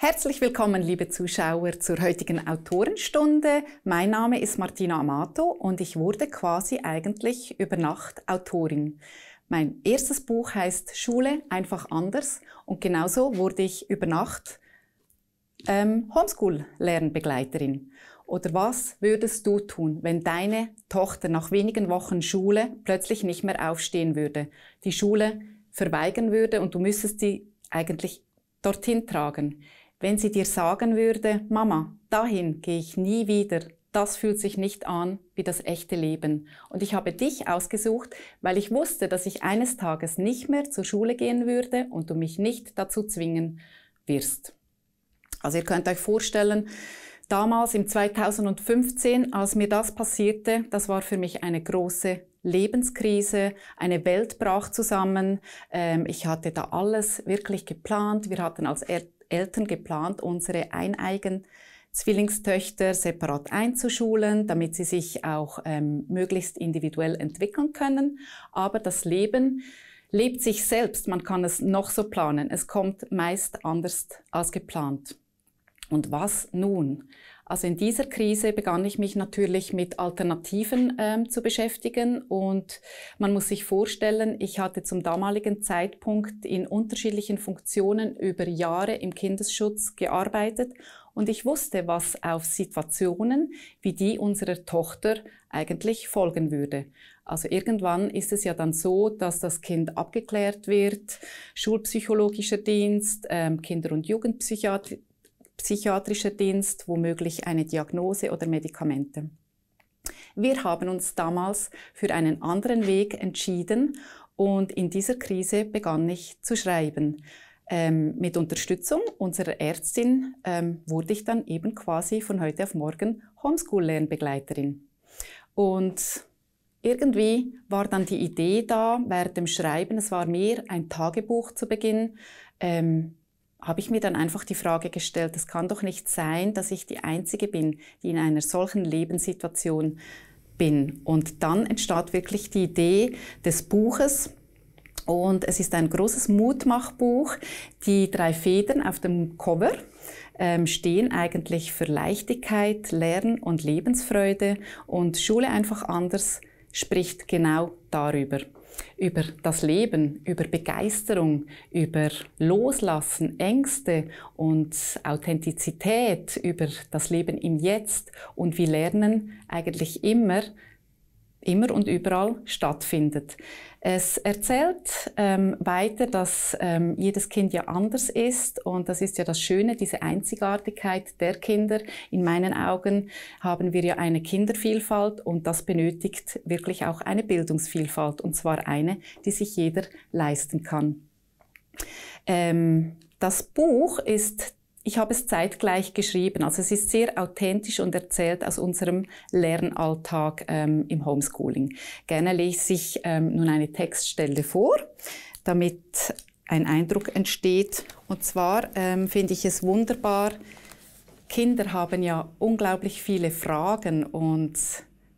Herzlich willkommen, liebe Zuschauer, zur heutigen Autorenstunde. Mein Name ist Martina Amato und ich wurde quasi eigentlich über Nacht Autorin. Mein erstes Buch heißt Schule einfach anders und genauso wurde ich über Nacht ähm, Homeschool-Lernbegleiterin. Oder was würdest du tun, wenn deine Tochter nach wenigen Wochen Schule plötzlich nicht mehr aufstehen würde, die Schule verweigern würde und du müsstest sie eigentlich dorthin tragen? Wenn sie dir sagen würde, Mama, dahin gehe ich nie wieder, das fühlt sich nicht an wie das echte Leben. Und ich habe dich ausgesucht, weil ich wusste, dass ich eines Tages nicht mehr zur Schule gehen würde und du mich nicht dazu zwingen wirst. Also ihr könnt euch vorstellen, damals im 2015, als mir das passierte, das war für mich eine große Lebenskrise, eine Welt brach zusammen. Ähm, ich hatte da alles wirklich geplant. Wir hatten als Erd Eltern geplant, unsere eineigen Zwillingstöchter separat einzuschulen, damit sie sich auch ähm, möglichst individuell entwickeln können. Aber das Leben lebt sich selbst. Man kann es noch so planen. Es kommt meist anders als geplant. Und was nun? Also in dieser Krise begann ich mich natürlich mit Alternativen ähm, zu beschäftigen und man muss sich vorstellen, ich hatte zum damaligen Zeitpunkt in unterschiedlichen Funktionen über Jahre im Kindesschutz gearbeitet und ich wusste, was auf Situationen wie die unserer Tochter eigentlich folgen würde. Also irgendwann ist es ja dann so, dass das Kind abgeklärt wird, schulpsychologischer Dienst, ähm, Kinder- und Jugendpsychiatrie, psychiatrischer Dienst, womöglich eine Diagnose oder Medikamente. Wir haben uns damals für einen anderen Weg entschieden und in dieser Krise begann ich zu schreiben. Ähm, mit Unterstützung unserer Ärztin ähm, wurde ich dann eben quasi von heute auf morgen Homeschool-Lernbegleiterin. Und irgendwie war dann die Idee da, während dem Schreiben, es war mehr ein Tagebuch zu Beginn, ähm, habe ich mir dann einfach die Frage gestellt, es kann doch nicht sein, dass ich die Einzige bin, die in einer solchen Lebenssituation bin. Und dann entstand wirklich die Idee des Buches. Und es ist ein großes Mutmachbuch. Die drei Federn auf dem Cover ähm, stehen eigentlich für Leichtigkeit, Lernen und Lebensfreude. Und Schule einfach anders spricht genau darüber über das Leben, über Begeisterung, über Loslassen, Ängste und Authentizität, über das Leben im Jetzt. Und wir lernen eigentlich immer immer und überall stattfindet. Es erzählt ähm, weiter, dass ähm, jedes Kind ja anders ist und das ist ja das Schöne, diese Einzigartigkeit der Kinder. In meinen Augen haben wir ja eine Kindervielfalt und das benötigt wirklich auch eine Bildungsvielfalt und zwar eine, die sich jeder leisten kann. Ähm, das Buch ist ich habe es zeitgleich geschrieben. Also es ist sehr authentisch und erzählt aus unserem Lernalltag ähm, im Homeschooling. Gerne lese ich ähm, nun eine Textstelle vor, damit ein Eindruck entsteht. Und zwar ähm, finde ich es wunderbar, Kinder haben ja unglaublich viele Fragen und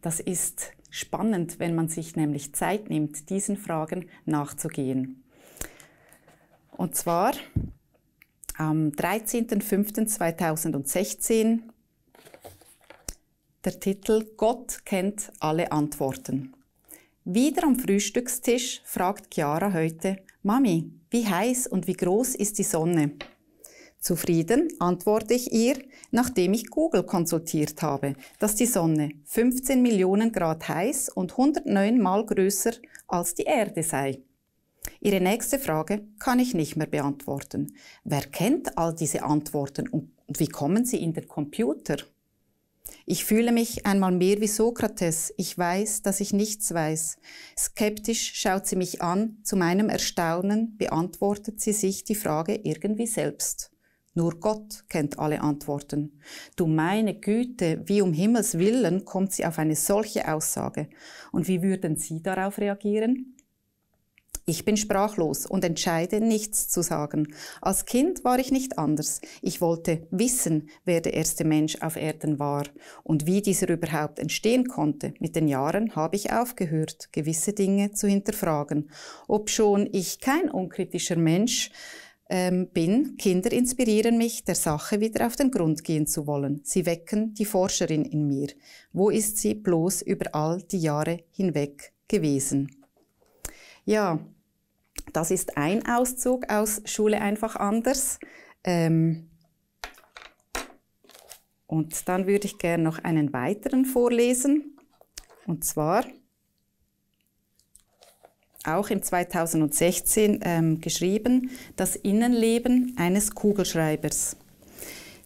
das ist spannend, wenn man sich nämlich Zeit nimmt, diesen Fragen nachzugehen. Und zwar am 13.05.2016 der Titel Gott kennt alle Antworten. Wieder am Frühstückstisch fragt Chiara heute, Mami, wie heiß und wie groß ist die Sonne? Zufrieden antworte ich ihr, nachdem ich Google konsultiert habe, dass die Sonne 15 Millionen Grad heiß und 109 Mal größer als die Erde sei. Ihre nächste Frage kann ich nicht mehr beantworten. Wer kennt all diese Antworten und wie kommen sie in den Computer? Ich fühle mich einmal mehr wie Sokrates. Ich weiß, dass ich nichts weiß. Skeptisch schaut sie mich an. Zu meinem Erstaunen beantwortet sie sich die Frage irgendwie selbst. Nur Gott kennt alle Antworten. Du meine Güte, wie um Himmels willen kommt sie auf eine solche Aussage. Und wie würden Sie darauf reagieren? Ich bin sprachlos und entscheide nichts zu sagen. Als Kind war ich nicht anders. Ich wollte wissen, wer der erste Mensch auf Erden war und wie dieser überhaupt entstehen konnte. Mit den Jahren habe ich aufgehört, gewisse Dinge zu hinterfragen. Ob schon ich kein unkritischer Mensch ähm, bin, Kinder inspirieren mich, der Sache wieder auf den Grund gehen zu wollen. Sie wecken die Forscherin in mir. Wo ist sie bloß über all die Jahre hinweg gewesen? Ja, das ist ein Auszug aus Schule einfach anders. Ähm und dann würde ich gerne noch einen weiteren vorlesen. Und zwar auch im 2016 ähm, geschrieben, das Innenleben eines Kugelschreibers.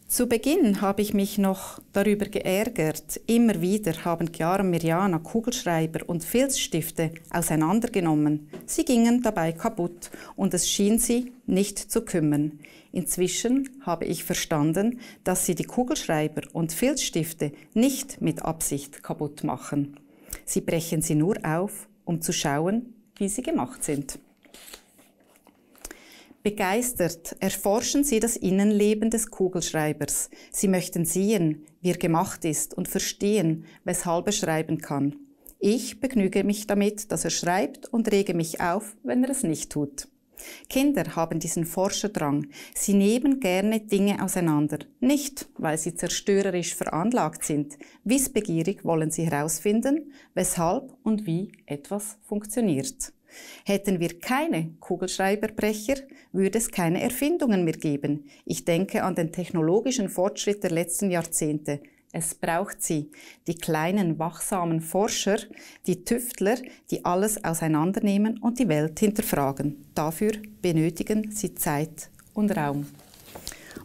Zu Beginn habe ich mich noch darüber geärgert. Immer wieder haben Chiara und Mirjana Kugelschreiber und Filzstifte auseinandergenommen. Sie gingen dabei kaputt und es schien sie nicht zu kümmern. Inzwischen habe ich verstanden, dass sie die Kugelschreiber und Filzstifte nicht mit Absicht kaputt machen. Sie brechen sie nur auf, um zu schauen, wie sie gemacht sind. Begeistert erforschen sie das Innenleben des Kugelschreibers. Sie möchten sehen, wie er gemacht ist und verstehen, weshalb er schreiben kann. Ich begnüge mich damit, dass er schreibt und rege mich auf, wenn er es nicht tut. Kinder haben diesen Forscherdrang. Sie nehmen gerne Dinge auseinander. Nicht, weil sie zerstörerisch veranlagt sind. Wissbegierig wollen sie herausfinden, weshalb und wie etwas funktioniert. Hätten wir keine Kugelschreiberbrecher, würde es keine Erfindungen mehr geben. Ich denke an den technologischen Fortschritt der letzten Jahrzehnte. Es braucht sie, die kleinen, wachsamen Forscher, die Tüftler, die alles auseinandernehmen und die Welt hinterfragen. Dafür benötigen sie Zeit und Raum.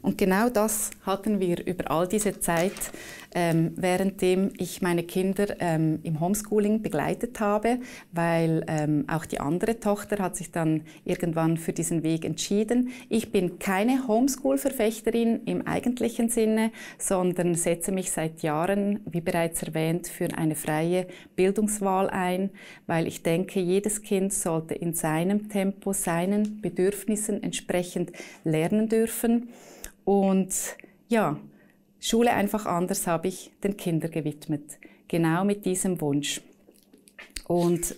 Und genau das hatten wir über all diese Zeit ähm, währenddem ich meine Kinder ähm, im Homeschooling begleitet habe, weil ähm, auch die andere Tochter hat sich dann irgendwann für diesen Weg entschieden. Ich bin keine Homeschool-Verfechterin im eigentlichen Sinne, sondern setze mich seit Jahren, wie bereits erwähnt, für eine freie Bildungswahl ein, weil ich denke, jedes Kind sollte in seinem Tempo, seinen Bedürfnissen entsprechend lernen dürfen. Und ja, Schule einfach anders habe ich den Kindern gewidmet. Genau mit diesem Wunsch. Und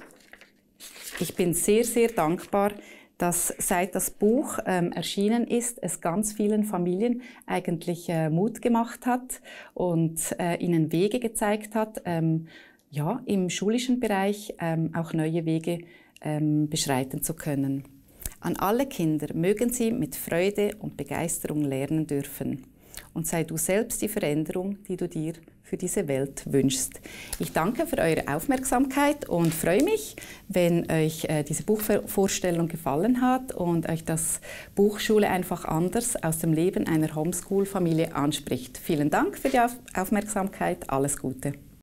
ich bin sehr, sehr dankbar, dass seit das Buch ähm, erschienen ist, es ganz vielen Familien eigentlich äh, Mut gemacht hat und äh, ihnen Wege gezeigt hat, ähm, ja, im schulischen Bereich ähm, auch neue Wege ähm, beschreiten zu können. An alle Kinder mögen sie mit Freude und Begeisterung lernen dürfen und sei du selbst die Veränderung, die du dir für diese Welt wünschst. Ich danke für eure Aufmerksamkeit und freue mich, wenn euch äh, diese Buchvorstellung gefallen hat und euch das Buch Schule einfach anders aus dem Leben einer Homeschool-Familie anspricht. Vielen Dank für die Aufmerksamkeit. Alles Gute.